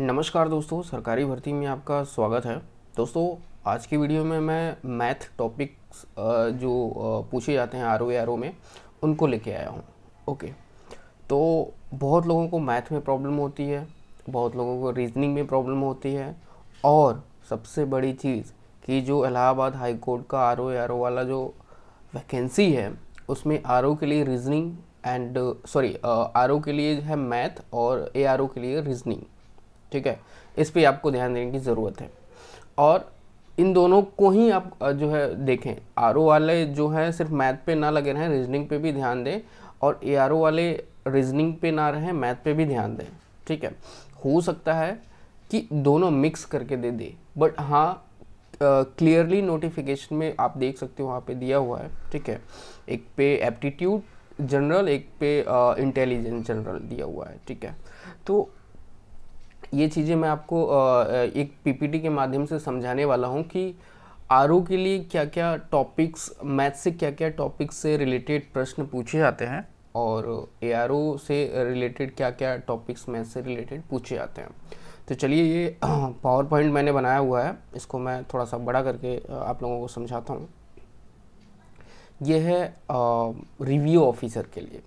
नमस्कार दोस्तों सरकारी भर्ती में आपका स्वागत है दोस्तों आज की वीडियो में मैं मैथ टॉपिक्स जो पूछे जाते हैं आर ओ आर ओ में उनको लेके आया हूँ ओके तो बहुत लोगों को मैथ में प्रॉब्लम होती है बहुत लोगों को रीजनिंग में प्रॉब्लम होती है और सबसे बड़ी चीज़ कि जो इलाहाबाद हाई कोर्ट का आर ओ आर ओ वाला जो वैकेंसी है उसमें आर ओ के लिए reasoning and sorry R O के लिए है मैथ और ए आर ओ के लिए रीजनिंग ठीक है इस पर आपको ध्यान देने की ज़रूरत है और इन दोनों को ही आप जो है देखें आर वाले जो है सिर्फ मैथ पे ना लगे रहें रीजनिंग पे भी ध्यान दें और ए वाले रीजनिंग पे ना रहें मैथ पे भी ध्यान दें ठीक है हो सकता है कि दोनों मिक्स करके दे दे बट हाँ क्लियरली नोटिफिकेशन में आप देख सकते हो वहाँ पे दिया हुआ है ठीक है एक पे एप्टीट्यूड जनरल एक पे इंटेलिजेंस uh, जनरल दिया हुआ है ठीक है तो ये चीज़ें मैं आपको एक पीपीटी के माध्यम से समझाने वाला हूँ कि आर के लिए क्या क्या टॉपिक्स मैथ से क्या क्या टॉपिक्स से रिलेटेड प्रश्न पूछे जाते हैं और ए से रिलेटेड क्या क्या टॉपिक्स मैथ से रिलेटेड पूछे जाते हैं तो चलिए ये पावर पॉइंट मैंने बनाया हुआ है इसको मैं थोड़ा सा बड़ा करके आप लोगों को समझाता हूँ ये है रिव्यू ऑफिसर के लिए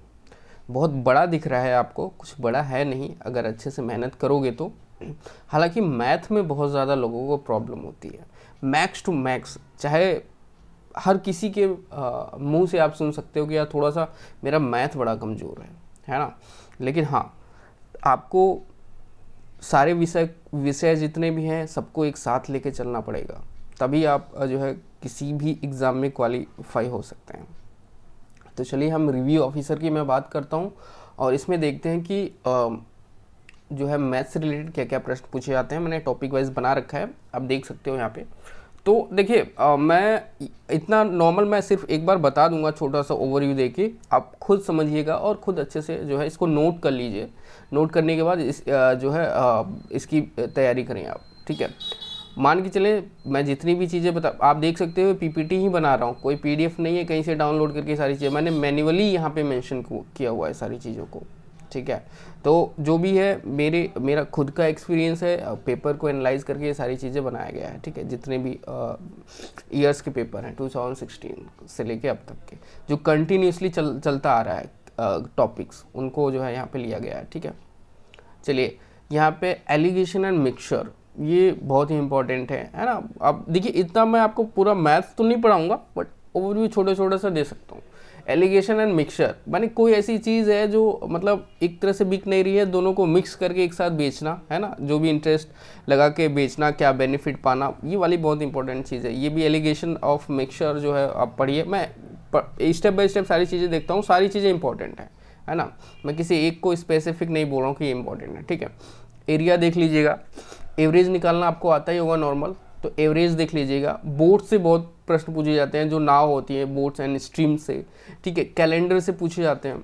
बहुत बड़ा दिख रहा है आपको कुछ बड़ा है नहीं अगर अच्छे से मेहनत करोगे तो हालांकि मैथ में बहुत ज़्यादा लोगों को प्रॉब्लम होती है मैक्स टू मैक्स चाहे हर किसी के मुंह से आप सुन सकते हो कि यार थोड़ा सा मेरा मैथ बड़ा कमज़ोर है है ना लेकिन हाँ आपको सारे विषय विषय जितने भी हैं सबको एक साथ लेके चलना पड़ेगा तभी आप जो है किसी भी एग्ज़ाम में क्वालिफाई हो सकते हैं तो चलिए हम रिव्यू ऑफिसर की मैं बात करता हूँ और इसमें देखते हैं कि जो है मैथ्स रिलेटेड क्या क्या प्रश्न पूछे जाते हैं मैंने टॉपिक वाइज बना रखा है आप देख सकते हो यहाँ पे तो देखिए मैं इतना नॉर्मल मैं सिर्फ एक बार बता दूंगा छोटा सा ओवरव्यू देके आप खुद समझिएगा और खुद अच्छे से जो है इसको नोट कर लीजिए नोट करने के बाद इस जो है इसकी तैयारी करें आप ठीक है मान के चले मैं जितनी भी चीज़ें बता आप देख सकते हो पीपीटी ही बना रहा हूँ कोई पीडीएफ नहीं है कहीं से डाउनलोड करके सारी चीज़ें मैंने मैन्युअली यहाँ पे मेंशन किया हुआ है सारी चीज़ों को ठीक है तो जो भी है मेरे मेरा खुद का एक्सपीरियंस है पेपर को एनालाइज करके ये सारी चीज़ें बनाया गया है ठीक है जितने भी ईयर्स के पेपर हैं टू से लेके अब तक के जो कंटिन्यूसली चल चलता आ रहा है टॉपिक्स उनको जो है यहाँ पर लिया गया है ठीक है चलिए यहाँ पे एलिगेशन एंड मिक्सचर ये बहुत ही इंपॉर्टेंट है है ना अब देखिए इतना मैं आपको पूरा मैथ तो नहीं पढ़ाऊँगा बट ओवरव्यू छोटे छोटे सा दे सकता हूँ एलिगेशन एंड मिक्सचर मानी कोई ऐसी चीज़ है जो मतलब एक तरह से बिक नहीं रही है दोनों को मिक्स करके एक साथ बेचना है ना जो भी इंटरेस्ट लगा के बेचना क्या बेनिफिट पाना ये वाली बहुत इंपॉर्टेंट चीज़ है ये भी एलिगेशन ऑफ मिक्सचर जो है आप पढ़िए मैं स्टेप बाय स्टेप सारी चीज़ें देखता हूँ सारी चीज़ें इंपॉर्टेंट हैं है ना मैं किसी एक को स्पेसिफिक नहीं बोल रहा हूँ कि ये इंपॉर्टेंट है ठीक है एरिया देख लीजिएगा एवरेज निकालना आपको आता ही होगा नॉर्मल तो एवरेज देख लीजिएगा बोर्ड से बहुत प्रश्न पूछे जाते हैं जो नाव होती है बोट्स एंड स्ट्रीम से ठीक है कैलेंडर से पूछे जाते हैं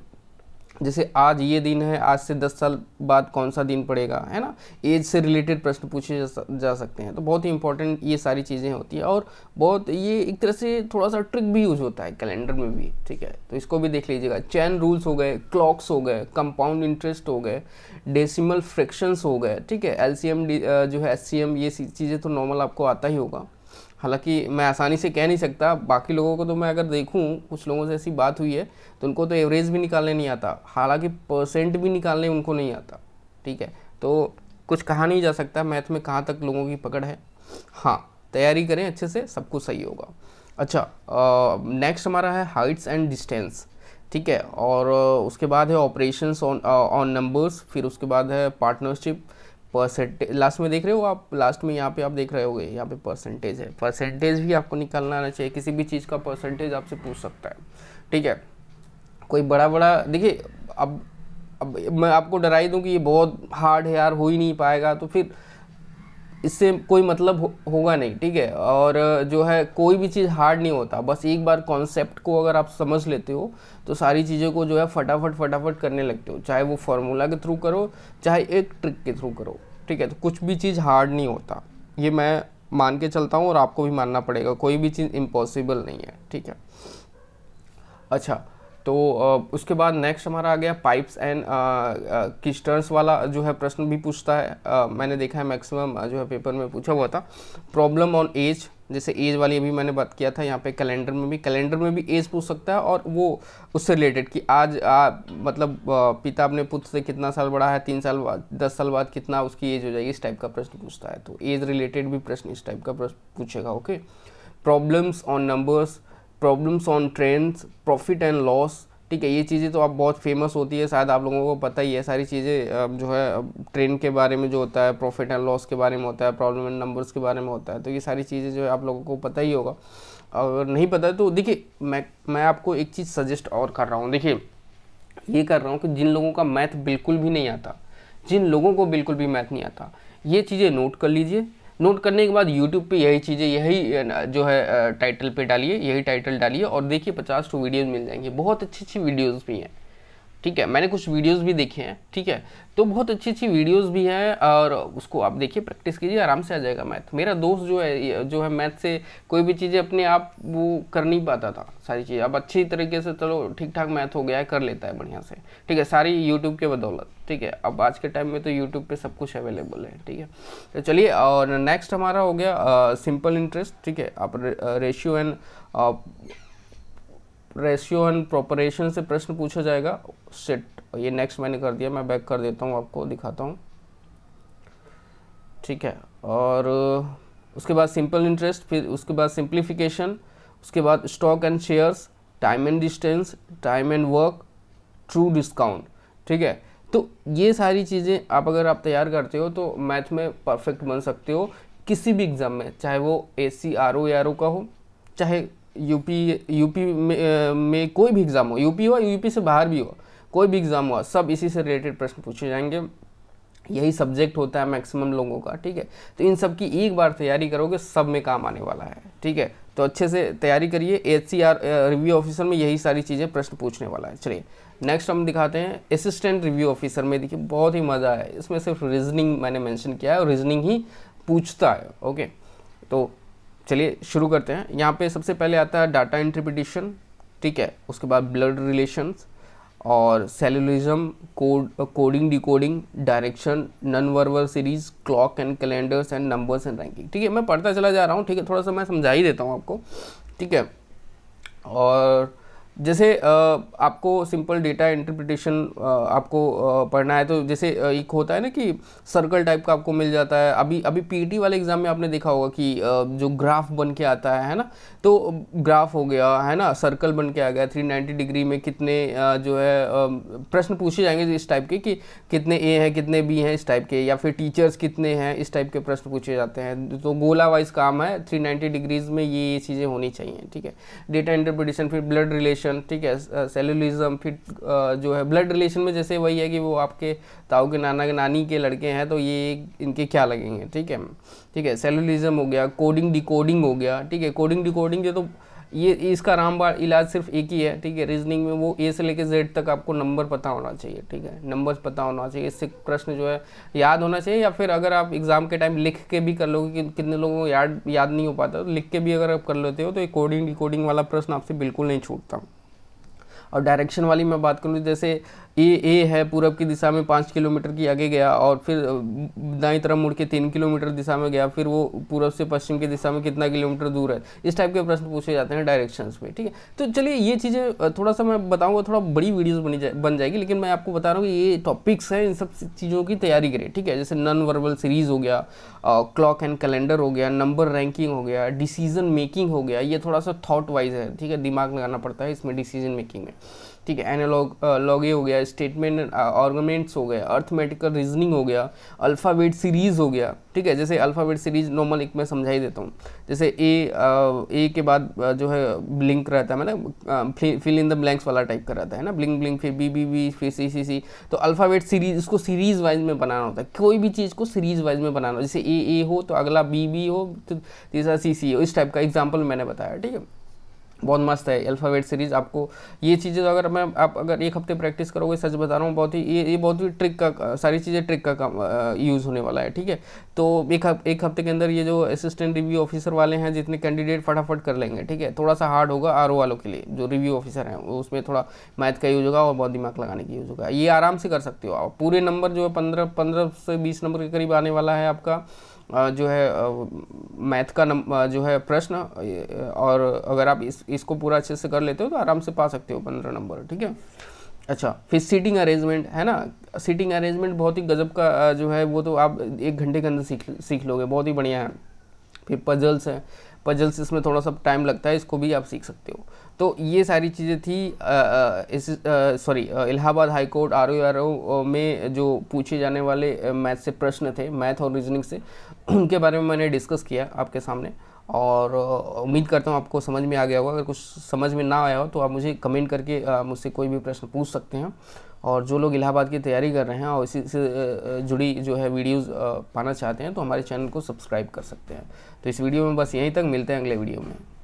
जैसे आज ये दिन है आज से दस साल बाद कौन सा दिन पड़ेगा है ना एज से रिलेटेड प्रश्न पूछे जा सकते हैं तो बहुत ही इंपॉर्टेंट ये सारी चीज़ें होती है और बहुत ये एक तरह से थोड़ा सा ट्रिक भी यूज होता है कैलेंडर में भी ठीक है तो इसको भी देख लीजिएगा चैन रूल्स हो गए क्लॉक्स हो गए कंपाउंड इंटरेस्ट हो गए डेसीमल फ्रिक्शंस हो गए ठीक है एल जो है एस ये चीज़ें तो नॉर्मल आपको आता ही होगा हालांकि मैं आसानी से कह नहीं सकता बाकी लोगों को तो मैं अगर देखूं कुछ लोगों से ऐसी बात हुई है तो उनको तो एवरेज भी निकालने नहीं आता हालांकि परसेंट भी निकालने उनको नहीं आता ठीक है तो कुछ कहा नहीं जा सकता मैथ में कहाँ तक लोगों की पकड़ है हाँ तैयारी करें अच्छे से सब कुछ सही होगा अच्छा नेक्स्ट हमारा है हाइट्स एंड डिस्टेंस ठीक है और उसके बाद है ऑपरेशंस ऑन ऑन नंबर्स फिर उसके बाद है पार्टनरशिप परसेंटेज लास्ट में देख रहे हो आप लास्ट में यहाँ पे आप देख रहे होगे यहाँ पे परसेंटेज है परसेंटेज भी आपको निकालना आना चाहिए किसी भी चीज़ का परसेंटेज आपसे पूछ सकता है ठीक है कोई बड़ा बड़ा देखिए अब अब मैं आपको डराई दूँ कि ये बहुत हार्ड है यार हो ही नहीं पाएगा तो फिर इससे कोई मतलब हो, होगा नहीं ठीक है और जो है कोई भी चीज़ हार्ड नहीं होता बस एक बार कॉन्सेप्ट को अगर आप समझ लेते हो तो सारी चीज़ों को जो है फटाफट फटाफट करने लगते हो चाहे वो फार्मूला के थ्रू करो चाहे एक ट्रिक के थ्रू करो ठीक है तो कुछ भी चीज़ हार्ड नहीं होता ये मैं मान के चलता हूँ और आपको भी मानना पड़ेगा कोई भी चीज़ इम्पॉसिबल नहीं है ठीक है अच्छा तो उसके बाद नेक्स्ट हमारा आ गया पाइप्स एंड किस्टर्स वाला जो है प्रश्न भी पूछता है आ, मैंने देखा है मैक्सिमम जो है पेपर में पूछा हुआ था प्रॉब्लम ऑन एज जैसे एज वाली अभी मैंने बात किया था यहाँ पे कैलेंडर में भी कैलेंडर में भी एज पूछ सकता है और वो उससे रिलेटेड कि आज आ, मतलब पिता अपने पुत्र से कितना साल बड़ा है तीन साल बाद दस साल बाद कितना उसकी एज हो जाएगी इस टाइप का प्रश्न पूछता है तो एज रिलेटेड भी प्रश्न इस टाइप का प्रश्न पूछेगा okay problems on numbers problems on trends profit and loss ठीक है ये चीज़ें तो आप बहुत फेमस होती है शायद आप लोगों को पता ही है सारी चीज़ें जो है ट्रेन के बारे में जो होता है प्रॉफिट एंड लॉस के बारे में होता है प्रॉब्लम एंड नंबर्स के बारे में होता है तो ये सारी चीज़ें जो है आप लोगों को पता ही होगा अगर नहीं पता तो देखिए मैं मैं आपको एक चीज़ सजेस्ट और कर रहा हूँ देखिए ये कर रहा हूँ कि जिन लोगों का मैथ बिल्कुल भी नहीं आता जिन लोगों को बिल्कुल भी मैथ नहीं आता ये चीज़ें नोट कर लीजिए नोट करने के बाद यूट्यूब पे यही चीज़ें यही जो है टाइटल पे डालिए यही टाइटल डालिए और देखिए पचास टू वीडियोज़ मिल जाएंगे बहुत अच्छी अच्छी वीडियोज़ भी हैं ठीक है मैंने कुछ वीडियोस भी देखे हैं ठीक है तो बहुत अच्छी अच्छी वीडियोस भी हैं और उसको आप देखिए प्रैक्टिस कीजिए आराम से आ जाएगा मैथ मेरा दोस्त जो है जो है मैथ से कोई भी चीज़ें अपने आप वो कर नहीं पाता था सारी चीज़ें अब अच्छी तरीके से चलो ठीक ठाक मैथ हो गया है कर लेता है बढ़िया से ठीक है सारी यूट्यूब के बदौलत ठीक है अब आज के टाइम में तो यूट्यूब पर सब कुछ अवेलेबल है ठीक है तो चलिए और नेक्स्ट हमारा हो गया सिंपल इंटरेस्ट ठीक है आप ratio and ratio and proportion से प्रश्न पूछा जाएगा सेट ये नेक्स्ट मैंने कर दिया मैं बैक कर देता हूँ आपको दिखाता हूँ ठीक है और उसके बाद सिंपल इंटरेस्ट फिर उसके बाद सिंप्लीफिकेशन उसके बाद stock and shares time and distance time and work true discount ठीक है तो ये सारी चीज़ें आप अगर आप तैयार करते हो तो मैथ में परफेक्ट बन सकते हो किसी भी एग्ज़ाम में चाहे वो ए सी आर ओ आर ओ का हो चाहे यूपी यूपी में, में कोई भी एग्ज़ाम हो यूपी हो यूपी से बाहर भी हो कोई भी एग्ज़ाम हुआ सब इसी से रिलेटेड प्रश्न पूछे जाएंगे यही सब्जेक्ट होता है मैक्सिमम लोगों का ठीक है तो इन सब की एक बार तैयारी करोगे सब में काम आने वाला है ठीक है तो अच्छे से तैयारी करिए एच रिव्यू ऑफिसर में यही सारी चीज़ें प्रश्न पूछने वाला है चलिए नेक्स्ट हम दिखाते हैं असिस्टेंट रिव्यू ऑफिसर में देखिए बहुत ही मज़ा है इसमें सिर्फ रीजनिंग मैंने मैंशन किया है और रीजनिंग ही पूछता है ओके तो चलिए शुरू करते हैं यहाँ पे सबसे पहले आता है डाटा इंटरप्रिटेशन ठीक है उसके बाद ब्लड रिलेशंस और syllogism code coding decoding direction non वर्वर series clock and calendars and numbers and ranking ठीक है मैं पढ़ता चला जा रहा हूँ ठीक है थोड़ा सा मैं समझा ही देता हूँ आपको ठीक है और जैसे आपको सिंपल डेटा इंटरप्रिटेशन आपको पढ़ना है तो जैसे एक होता है ना कि सर्कल टाइप का आपको मिल जाता है अभी अभी पीटी e वाले एग्ज़ाम में आपने देखा होगा कि जो ग्राफ बन के आता है है ना तो ग्राफ हो गया है ना सर्कल बन के आ गया 390 डिग्री में कितने जो है प्रश्न पूछे जाएंगे इस टाइप के कि कितने ए हैं कितने बी हैं इस टाइप के या फिर टीचर्स कितने हैं इस टाइप के प्रश्न पूछे जाते हैं तो गोला वाइज काम है थ्री डिग्रीज़ में ये ये चीज़ें होनी चाहिए ठीक है डेटा इंटरप्रिटेशन फिर ब्लड रिलेशन रिलेशन ठीक है सेलुलिज्म फिर जो है ब्लड रिलेशन में जैसे वही है कि वो आपके ताऊ के नाना के नानी के लड़के हैं तो ये इनके क्या लगेंगे ठीक है ठीक है सेलुलिज्म हो गया कोडिंग डिकोडिंग हो गया ठीक है कोडिंग डिकोडिंग ये तो ये इसका रामबाण इलाज सिर्फ एक ही है ठीक है रीजनिंग में वो ए से लेके जेड तक आपको नंबर पता होना चाहिए ठीक है नंबर्स पता होना चाहिए इससे प्रश्न जो है याद होना चाहिए या फिर अगर आप एग्ज़ाम के टाइम लिख के भी कर लोगे कि कितने लोगों को याद याद नहीं हो पाता तो लिख के भी अगर आप कर लेते हो तो ये कोडिंग डिकोडिंग वाला प्रश्न आपसे बिल्कुल नहीं छूटता और डायरेक्शन वाली मैं बात करूँ जैसे ए ए है पूरब की दिशा में पाँच किलोमीटर की आगे गया और फिर दाई तरफ मुड़ के तीन किलोमीटर दिशा में गया फिर वो पूरब से पश्चिम की दिशा में कितना किलोमीटर दूर है इस टाइप के प्रश्न पूछे जाते हैं डायरेक्शंस में ठीक है तो चलिए ये चीज़ें थोड़ा सा मैं बताऊँगा थोड़ा बड़ी वीडियोज़ बनी जाए बन जाएगी लेकिन मैं आपको बता रहा हूँ कि ये टॉपिक्स हैं इन सब चीज़ों की तैयारी करें ठीक है जैसे नन वर्बल सीरीज़ हो गया क्लॉक एंड कैलेंडर हो गया नंबर रैंकिंग हो गया डिसीजन मेकिंग हो गया ये थोड़ा सा थाट वाइज है ठीक है दिमाग लगाना पड़ता है इसमें डिसीजन मेकिंग में ठीक है एनालॉग लॉगे हो गया स्टेटमेंट ऑर्गमेंट्स हो गया अर्थमेटिकल रीजनिंग हो गया अल्फ़ावेट सीरीज़ हो गया ठीक है जैसे अल्फ़ावेट सीरीज़ नॉर्मल एक मैं समझाई देता हूँ जैसे ए ए के बाद जो है ब्लिंक रहता है मतलब फिल इन द ब्लैंक्स वाला टाइप का रहता है ना ब्लिंक ब्लिंक फिर बी बी बी फिर सी सी सी तो अल्फ़ावेट सीरीज इसको सीरीज़ वाइज में बनाना होता है कोई भी चीज़ को सीरीज़ वाइज में बनाना जैसे ए ए हो तो अगला बी बी हो तो तीसरा सी सी हो इस टाइप का एग्जाम्पल मैंने बताया ठीक है बहुत मस्त है अल्फ़ाबेट सीरीज़ आपको ये चीज़ें तो अगर मैं आप अगर एक हफ्ते प्रैक्टिस करोगे सच बता रहा हूँ बहुत ही ये ये बहुत ही ट्रिक का सारी चीज़ें ट्रिक का काम यूज़ होने वाला है ठीक है तो एक हफ, एक हफ्ते के अंदर ये जो असिस्टेंट रिव्यू ऑफिसर वाले हैं जितने कैंडिडेट फटाफट कर लेंगे ठीक है थोड़ा सा हार्ड होगा आर वालों के लिए जो रिव्यू ऑफिसर हैं उसमें थोड़ा मैथ का यूज होगा और बहुत दिमाग लगाने का यूज होगा ये आराम से कर सकते हो आप पूरे नंबर जो है पंद्रह पंद्रह से बीस नंबर के करीब आने वाला है आपका जो है मैथ का नम जो है प्रश्न और अगर आप इस इसको पूरा अच्छे से कर लेते हो तो आराम से पा सकते हो पंद्रह नंबर ठीक है अच्छा फिर सीटिंग अरेंजमेंट है ना सीटिंग अरेंजमेंट बहुत ही गजब का जो है वो तो आप एक घंटे के अंदर सीख सीख लोगे बहुत ही बढ़िया है फिर पजल्स हैं पजल्स इसमें थोड़ा सा टाइम लगता है इसको भी आप सीख सकते हो तो ये सारी चीज़ें थी sorry Allahabad high court R O में जो पूछे जाने वाले मैथ से प्रश्न थे मैथ और रीजनिंग से उनके बारे में मैंने डिस्कस किया आपके सामने और उम्मीद करता हूँ आपको समझ में आ गया होगा अगर कुछ समझ में ना आया हो तो आप मुझे कमेंट करके मुझसे कोई भी प्रश्न पूछ सकते हैं और जो लोग इलाहाबाद की तैयारी कर रहे हैं और इसी से जुड़ी जो है वीडियोस पाना चाहते हैं तो हमारे चैनल को सब्सक्राइब कर सकते हैं तो इस वीडियो में बस यहीं तक मिलते हैं अगले वीडियो में